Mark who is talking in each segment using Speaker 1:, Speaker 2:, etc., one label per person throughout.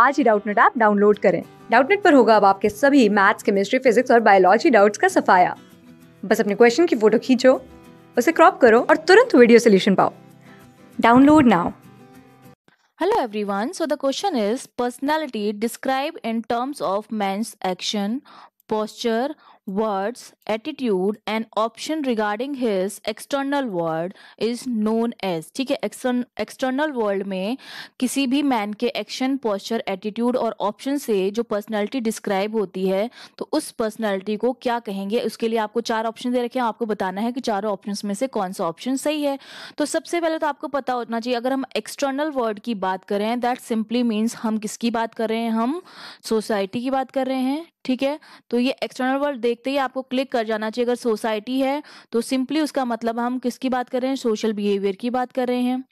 Speaker 1: आज ही Doubtnut app download करें डाउटनेट पर होगा अब आपके सभी मैथ्स केमिस्ट्री फिजिक्स और बायोलॉजी डाउट्स का सफाया बस अपने क्वेश्चन की फोटो खींचो उसे क्रॉप करो और तुरंत वीडियो सोल्यूशन पाओ download now hello everyone so the question is personality describe in terms of man's action posture words, attitude and option regarding his external world is known as ठीक है external world में किसी भी man के action posture attitude और option से जो personality describe होती है तो उस पर्सनैलिटी को क्या कहेंगे उसके लिए आपको चार ऑप्शन दे रखे हैं आपको बताना है कि चारों ऑप्शन में से कौन सा ऑप्शन सही है तो सबसे पहले तो आपको पता होना चाहिए अगर हम एक्सटर्नल वर्ड की बात करें दैट सिंपली मीन्स हम किसकी बात कर रहे हैं हम सोसाइटी की बात कर रहे हैं ठीक है तो ये एक्सटर्नल वर्ल्ड देखते ही आपको क्लिक कर जाना चाहिए अगर सोसाइटी है तो सिंपली उसका मतलब हम किसकी बात कर रहे हैं सोशल बिहेवियर की बात कर रहे हैं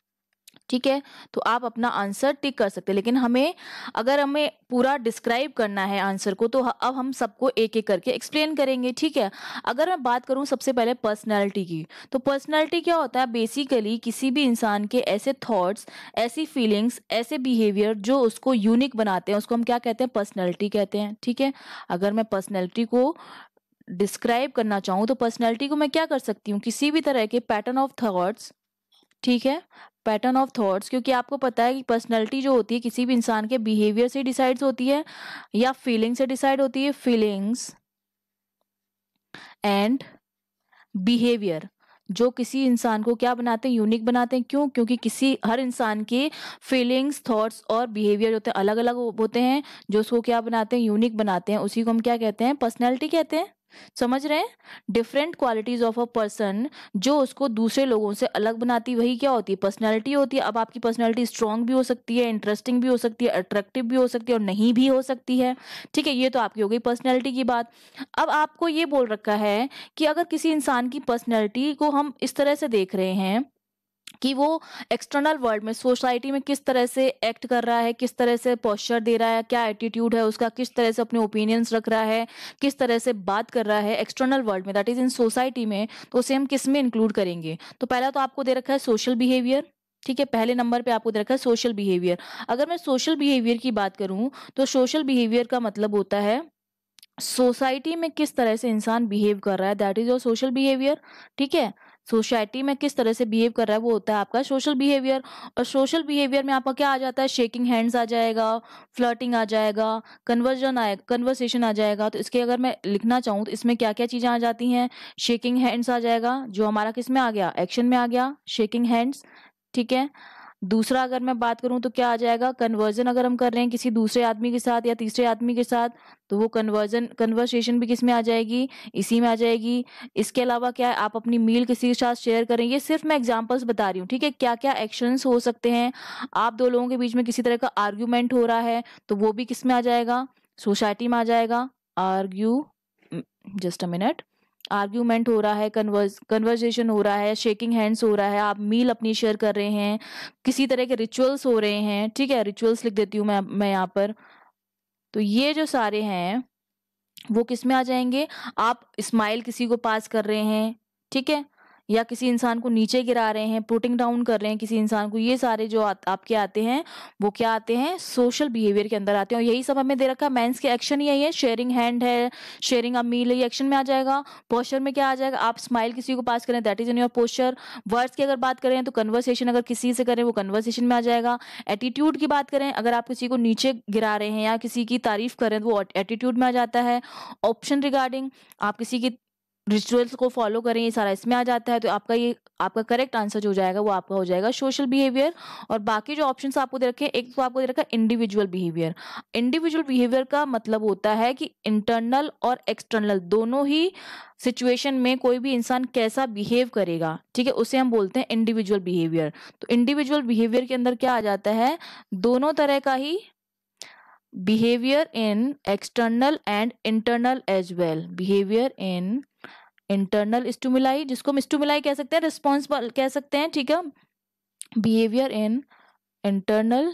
Speaker 1: ठीक है तो आप अपना आंसर टिक कर सकते हैं लेकिन हमें अगर हमें पूरा डिस्क्राइब करना है आंसर को तो अब हम सबको एक एक करके एक्सप्लेन करेंगे ठीक है अगर मैं बात करूं सबसे पहले पर्सनैलिटी की तो पर्सनैलिटी क्या होता है बेसिकली किसी भी इंसान के ऐसे थॉट्स ऐसी फीलिंग्स ऐसे बिहेवियर जो उसको यूनिक बनाते हैं उसको हम क्या कहते हैं पर्सनैलिटी कहते हैं ठीक है अगर मैं पर्सनैलिटी को डिस्क्राइब करना चाहूँ तो पर्सनैलिटी को मैं क्या कर सकती हूँ किसी भी तरह के पैटर्न ऑफ थाट्स ठीक है पैटर्न ऑफ थॉट्स क्योंकि आपको पता है कि पर्सनैलिटी जो होती है किसी भी इंसान के बिहेवियर से डिसाइड्स होती है या फीलिंग से डिसाइड होती है फीलिंग्स एंड बिहेवियर जो किसी इंसान को क्या बनाते हैं यूनिक बनाते हैं क्यों क्योंकि किसी हर इंसान के फीलिंग्स थॉट्स और बिहेवियर होते हैं अलग अलग होते हैं जो उसको क्या बनाते हैं यूनिक बनाते हैं उसी को हम क्या कहते हैं पर्सनैलिटी कहते हैं समझ रहे हैं different qualities of a person जो उसको दूसरे लोगों से अलग बनाती वही क्या होती है पर्सनैलिटी होती है अब आपकी पर्सनैलिटी स्ट्रांग भी हो सकती है इंटरेस्टिंग भी हो सकती है अट्रैक्टिव भी हो सकती है और नहीं भी हो सकती है ठीक है ये तो आपकी हो गई पर्सनैलिटी की बात अब आपको ये बोल रखा है कि अगर किसी इंसान की पर्सनैलिटी को हम इस तरह से देख रहे हैं कि वो एक्सटर्नल वर्ल्ड में सोसाइटी में किस तरह से एक्ट कर रहा है किस तरह से पोस्चर दे रहा है क्या एटीट्यूड है उसका किस तरह से अपने ओपिनियंस रख रहा है किस तरह से बात कर रहा है एक्सटर्नल वर्ल्ड में दैट इज इन सोसाइटी में तो उसे हम किस में इंक्लूड करेंगे तो पहला तो आपको दे रखा है सोशल बिहेवियर ठीक है पहले नंबर पे आपको दे रखा है सोशल बिहेवियर अगर मैं सोशल बिहेवियर की बात करूं तो सोशल बिहेवियर का मतलब होता है सोसाइटी में किस तरह से इंसान बिहेव कर रहा है that is your social behaviour ठीक है सोसाइटी में किस तरह से बिहेव कर रहा है वो होता है आपका सोशल बिहेवियर और सोशल बिहेवियर में आपका क्या आ जाता है शेकिंग हैंड्स आ जाएगा फ्लर्टिंग आ जाएगा कन्वर्जन आए कन्वर्सेशन आ जाएगा तो इसके अगर मैं लिखना चाहूँ तो इसमें क्या क्या चीज़ें आ जाती हैं शेकिंग हैंड्स आ जाएगा जो हमारा किस में आ गया एक्शन में आ गया शेकिंग हैंड्स ठीक है दूसरा अगर मैं बात करूं तो क्या आ जाएगा कन्वर्जन अगर हम कर रहे हैं किसी दूसरे आदमी के साथ या तीसरे आदमी के साथ तो वो कन्वर्जन कन्वर्सेशन भी किस में आ जाएगी इसी में आ जाएगी इसके अलावा क्या है आप अपनी मील किसी के साथ शेयर करें ये सिर्फ मैं एग्जाम्पल्स बता रही हूँ ठीक है क्या क्या एक्शंस हो सकते हैं आप दो लोगों के बीच में किसी तरह का आर्ग्यूमेंट हो रहा है तो वो भी किस में आ जाएगा सोसाइटी में आ जाएगा argue just a minute argument हो रहा है कन्वर्स कन्वर्जेशन हो रहा है शेकिंग हैंड्स हो रहा है आप मील अपनी शेयर कर रहे हैं किसी तरह के रिचुअल्स हो रहे हैं ठीक है रिचुअल्स लिख देती हूँ मैं मैं यहाँ पर तो ये जो सारे हैं वो किस में आ जाएंगे आप स्माइल किसी को पास कर रहे हैं ठीक है या किसी इंसान को नीचे गिरा रहे हैं पुटिंग डाउन कर रहे हैं किसी इंसान को ये सारे जो आ, आपके आते हैं वो क्या आते हैं सोशल बिहेवियर के अंदर आते हैं और यही सब हमें दे रखा है मैंस के एक्शन यही है शेयरिंग हैंड है शेयरिंग अ मील ये एक्शन में आ जाएगा पोस्चर में क्या आ जाएगा आप स्माइल किसी को पास करें that is in your posture words की अगर बात करें तो कन्वर्सेशन अगर किसी से करें वो कन्वर्सेशन में आ जाएगा एटीट्यूड की बात करें अगर आप किसी को नीचे गिरा रहे हैं या किसी की तारीफ करें तो वो एटीट्यूड में आ जाता है ऑप्शन रिगार्डिंग आप किसी की रिचुअल्स को फॉलो करें ये सारा इसमें आ जाता है तो आपका ये आपका करेक्ट आंसर जो हो जाएगा वो आपका हो जाएगा सोशल बिहेवियर और बाकी जो ऑप्शन आपको दे रखे एक तो आपको दे रखा है इंडिविजुअल बिहेवियर इंडिविजुअल बिहेवियर का मतलब होता है कि इंटरनल और एक्सटर्नल दोनों ही सिचुएशन में कोई भी इंसान कैसा बिहेव करेगा ठीक है उसे हम बोलते हैं इंडिविजुअल बिहेवियर तो इंडिविजुअल बिहेवियर के अंदर क्या आ जाता है दोनों तरह का ही behavior in external and internal as well behavior in internal stimuli जिसको हम स्टूमिलाई कह सकते हैं रिस्पॉन्सिबल कह सकते हैं ठीक है behaviour in internal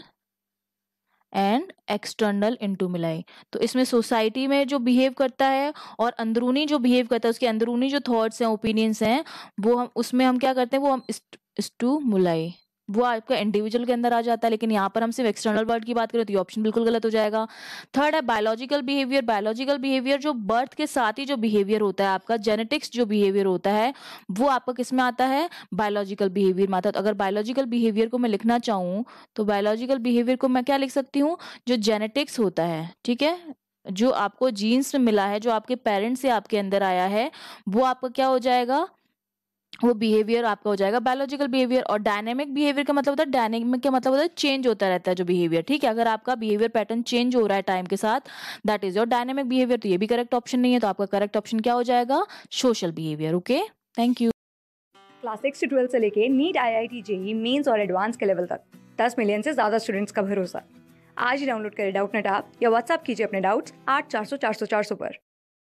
Speaker 1: and external stimuli तो इसमें सोसाइटी में जो बिहेव करता है और अंदरूनी जो बिहेव करता है उसके अंदरूनी जो थॉट्स हैं ओपिनियंस हैं वो हम उसमें हम क्या करते हैं वो हम स्टूमुलाई वो आपका इंडिविजुअल के अंदर आ जाता है लेकिन यहाँ पर हम सिर्फ एक्सटर्नल वर्ड की बात करें तो ये ऑप्शन बिल्कुल गलत हो जाएगा थर्ड है बायोलॉजिकल बिहेवियर बायोलॉजिकल बिहेवियर जो बर्थ के साथ ही जो बिहेवियर होता है आपका जेनेटिक्स जो बिहेवियर होता है वो आपका किस में आता है बायोलॉजिकल बिहेवियर में आता है तो अगर बायोलॉजिकल बिहेवियर को मैं लिखना चाहूँ तो बायोलॉजिकल बिहेवियर को मैं क्या लिख सकती हूँ जो जेनेटिक्स होता है ठीक है जो आपको जीन्स में मिला है जो आपके पेरेंट्स से आपके अंदर आया है वो आपका क्या हो जाएगा वो बिहेवियर आपका हो जाएगा बायोलॉजिकल बिहेवियर और डायनेमिक बिहेवियर का मतलब होता है डायनेमिक का मतलब होता है चेंज होता रहता है जो बिहेवियर ठीक है अगर आपका बिहेवियर पैटर्न चेंज हो रहा है टाइम के साथ that is your dynamic behaviour तो ये भी करेक्ट ऑप्शन नहीं है तो आपका करेक्ट ऑप्शन क्या हो जाएगा social behaviour okay thank you class six से ट्वेल्थ से लेके NEET I I T JEE mains और एडवांस के लेवल तक दस मिलियन से ज़्यादा स्टूडेंट्स का भरोसा आज ही डाउनलोड करें डाउट नेट आप या व्हाट्सअप कीजिए अपने डाउट्स आठ चार सौ चार सौ चार सौ पर